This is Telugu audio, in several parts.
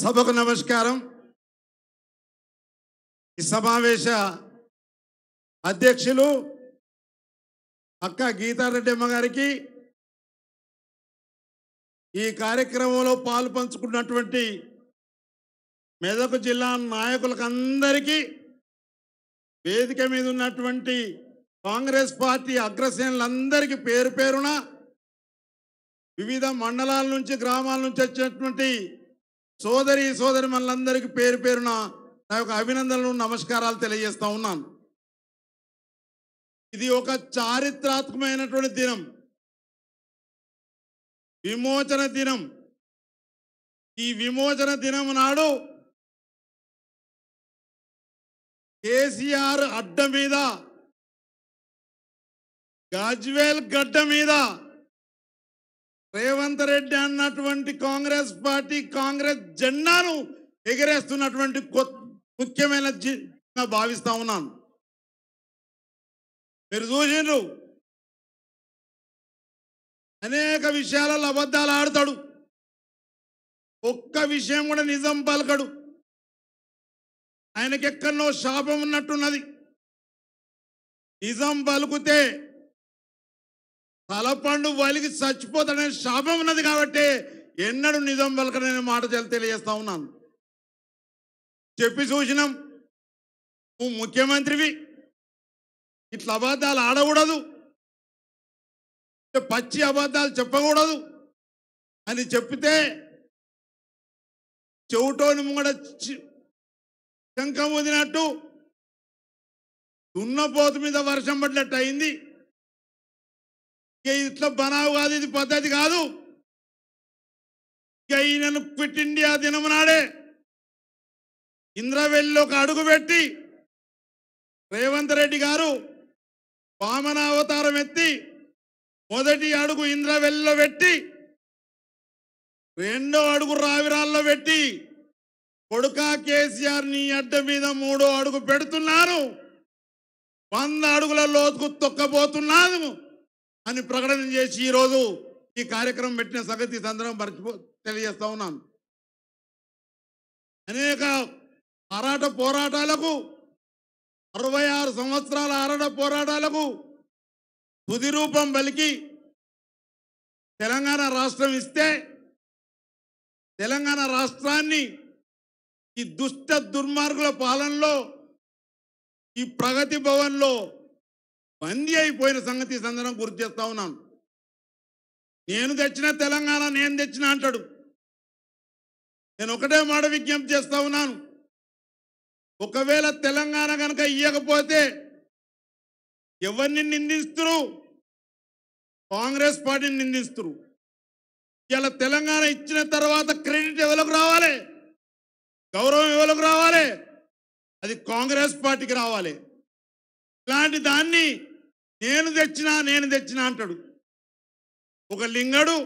సభకు నమస్కారం ఈ సమావేశ అధ్యక్షులు అక్క గీతారెడ్డమ్మ గారికి ఈ కార్యక్రమంలో పాలు పంచుకున్నటువంటి మెదక్ జిల్లా నాయకులకు అందరికీ వేదిక మీద ఉన్నటువంటి కాంగ్రెస్ పార్టీ అగ్రశ్రేణులందరికీ పేరు పేరున వివిధ మండలాల నుంచి గ్రామాల నుంచి వచ్చినటువంటి సోదరి సోదరి మనందరికి పేరు పేరున నా యొక్క అభినందనలు నమస్కారాలు తెలియజేస్తా ఉన్నాను ఇది ఒక చారిత్రాత్మకమైనటువంటి దినం విమోచన దినం ఈ విమోచన దినం నాడు కేసీఆర్ అడ్డ మీద గజ్వేల్ గడ్డ మీద రేవంత్ రెడ్డి అన్నటువంటి కాంగ్రెస్ పార్టీ కాంగ్రెస్ జెండాను ఎగరేస్తున్నటువంటి ముఖ్యమైన భావిస్తా ఉన్నాను మీరు చూసిండ్రు అనేక విషయాలలో అబద్ధాలు ఆడతాడు ఒక్క విషయం కూడా నిజం పలకడు ఆయనకి ఎక్కడో శాపం ఉన్నట్టున్నది నిజం పలుకుతే తలపండు వలికి చచ్చిపోతాడనే శాపం ఉన్నది కాబట్టి ఎన్నడూ నిజం నేను మాట తెలియజేస్తా ఉన్నాను చెప్పి చూసినాం నువ్వు ముఖ్యమంత్రివి ఇట్లా అబద్ధాలు ఆడకూడదు పచ్చి అబద్ధాలు చెప్పకూడదు అని చెప్తే చెవుటోని ముంగడ శంఖం వదినట్టు దున్నపోతు మీద వర్షం పడినట్టు అయింది ఇట్లా బనావు కాదు ఇది పద్ధతి కాదు ఈయనను క్విట్ ఇండియా దినం నాడే ఇంద్రవెల్లి ఒక అడుగు పెట్టి రేవంత్ రెడ్డి గారు వామన అవతారం ఎత్తి మొదటి అడుగు ఇంద్రవెల్లిలో పెట్టి రెండో అడుగు రావిరాల్లో పెట్టి కొడుకా కేసీఆర్ నీ అడ్డ మీద మూడో అడుగు పెడుతున్నారు వంద అడుగుల లోతుకు తొక్కబోతున్నాను అని ప్రకటన చేసి ఈరోజు ఈ కార్యక్రమం పెట్టిన సంగతి సందర్భం మర్చిపో తెలియజేస్తా ఉన్నాను అనేక ఆరాట పోరాటాలకు అరవై ఆరు సంవత్సరాల ఆరాట పోరాటాలకు తుది రూపం పలికి తెలంగాణ రాష్ట్రం ఇస్తే తెలంగాణ రాష్ట్రాన్ని ఈ దుష్ట దుర్మార్గుల పాలనలో ఈ ప్రగతి భవన్లో బందీ అయిపోయిన సంగతి సందర్భం గుర్తు చేస్తా ఉన్నాను నేను తెచ్చిన తెలంగాణ నేను తెచ్చిన అంటాడు నేను ఒకటే మాట విజ్ఞప్తి చేస్తా ఉన్నాను ఒకవేళ తెలంగాణ కనుక ఇవ్వకపోతే ఎవరిని నిందిస్తురు కాంగ్రెస్ పార్టీని నిందిస్తురు ఇలా తెలంగాణ ఇచ్చిన తర్వాత క్రెడిట్ ఎవరికి రావాలి గౌరవం ఎవరికి రావాలి అది కాంగ్రెస్ పార్టీకి రావాలి ఇలాంటి దాన్ని నేను తెచ్చినా నేను తెచ్చినా అంటాడు ఒక లింగడు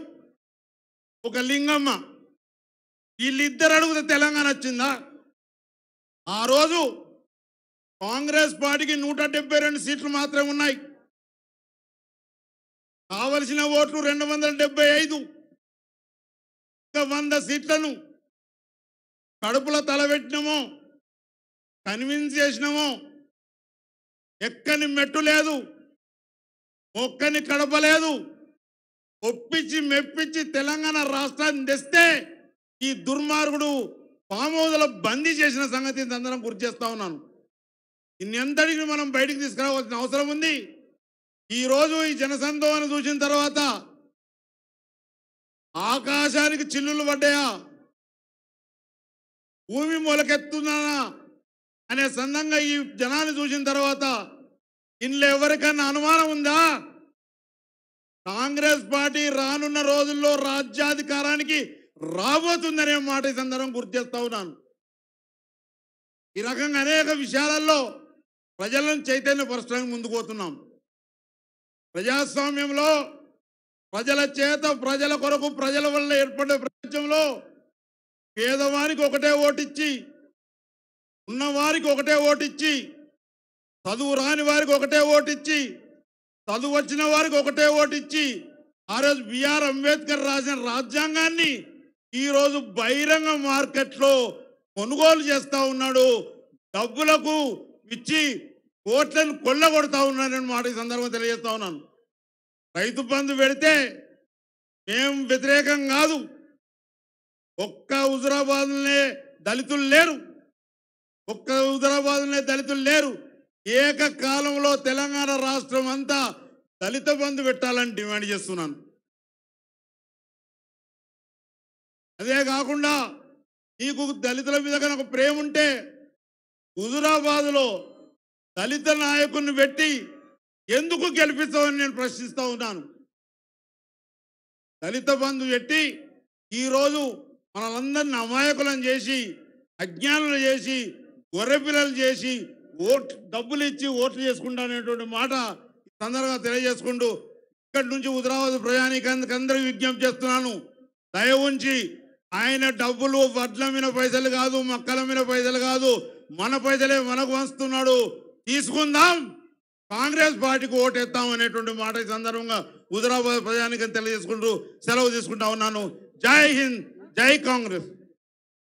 ఒక లింగమ్మ వీళ్ళిద్దరు అడుగుతే తెలంగాణ వచ్చిందా ఆ రోజు కాంగ్రెస్ పార్టీకి నూట డెబ్బై రెండు సీట్లు మాత్రమే ఉన్నాయి కావలసిన ఓట్లు రెండు వందల డెబ్బై ఐదు వంద సీట్లను కడుపులో తలబెట్టినమో కన్విన్స్ చేసినామో ఎక్కని మెట్టు లేదు ఒక్కని కడపలేదు ఒప్పించి మెప్పించి తెలంగాణ రాష్ట్రాన్ని తెస్తే ఈ దుర్మార్గుడు పామోదుల బందీ చేసిన సంగతి అందరం గుర్తు చేస్తా ఉన్నాను ఇన్నెంతటికి మనం బయటికి తీసుకురావాల్సిన అవసరం ఉంది ఈరోజు ఈ జనసందోహన చూసిన తర్వాత ఆకాశానికి చిల్లులు పడ్డాయా భూమి మొలకెత్తున్నానా అనే సందంగా ఈ జనాన్ని చూసిన తర్వాత ఇందులో ఎవరికన్నా అనుమానం ఉందా కాంగ్రెస్ పార్టీ రానున్న రోజుల్లో రాజ్యాధికారానికి రాబోతుందనే మాట ఈ సందర్భం గుర్తు చేస్తా ఉన్నాను ఈ రకంగా అనేక విషయాలలో ప్రజలను చైతన్యపరచడానికి ముందుకు పోతున్నాం ప్రజాస్వామ్యంలో ప్రజల చేత ప్రజల కొరకు ప్రజల వల్ల ఏర్పడే ప్రపంచంలో పేదవారికి ఒకటే ఓటిచ్చి ఉన్నవారికి ఒకటే ఓటిచ్చి చదువు రాని వారికి ఒకటే ఓటిచ్చి చదువు వచ్చిన వారికి ఒకటే ఓటిచ్చి ఆ రోజు బిఆర్ అంబేద్కర్ రాసిన రాజ్యాంగాన్ని ఈరోజు బహిరంగ మార్కెట్లో కొనుగోలు చేస్తూ ఉన్నాడు డబ్బులకు ఇచ్చి కోట్లను కొల్లగొడతా ఉన్నానని మాట ఈ సందర్భంగా తెలియజేస్తా ఉన్నాను రైతు బంధు పెడితే మేం వ్యతిరేకం కాదు ఒక్క హుజురాబాద్లోనే దళితులు లేరు ఒక్క హుజురాబాద్లోనే దళితులు లేరు ఏకకాలంలో తెలంగాణ రాష్ట్రం అంతా దళిత బంధు పెట్టాలని డిమాండ్ చేస్తున్నాను అదే కాకుండా నీకు దళితుల మీద కనుక ప్రేమ ఉంటే హుజురాబాద్లో దళిత నాయకుని పెట్టి ఎందుకు గెలిపిస్తామని నేను ప్రశ్నిస్తూ ఉన్నాను దళిత బంధు పెట్టి ఈరోజు మనలందరిని అమాయకులను చేసి అజ్ఞానులు చేసి గొర్రె పిల్లలు చేసి ఓట్ డబ్బులు ఇచ్చి ఓట్లు అనేటువంటి మాట తొందరగా తెలియజేసుకుంటూ ఇక్కడి నుంచి హుదరాబాద్ ప్రయాణికందరూ విజ్ఞప్తి చేస్తున్నాను దయ ఉంచి ఆయన డబ్బులు వడ్ల మీద పైసలు కాదు మొక్కల మీద పైసలు కాదు మన పైసలే మనకు వస్తున్నాడు తీసుకుందాం కాంగ్రెస్ పార్టీకి ఓటేస్తాం అనేటువంటి మాట ఈ సందర్భంగా హుదరాబాద్ ప్రజానికి తెలియజేసుకుంటూ సెలవు తీసుకుంటా ఉన్నాను జై హింద్ జై కాంగ్రెస్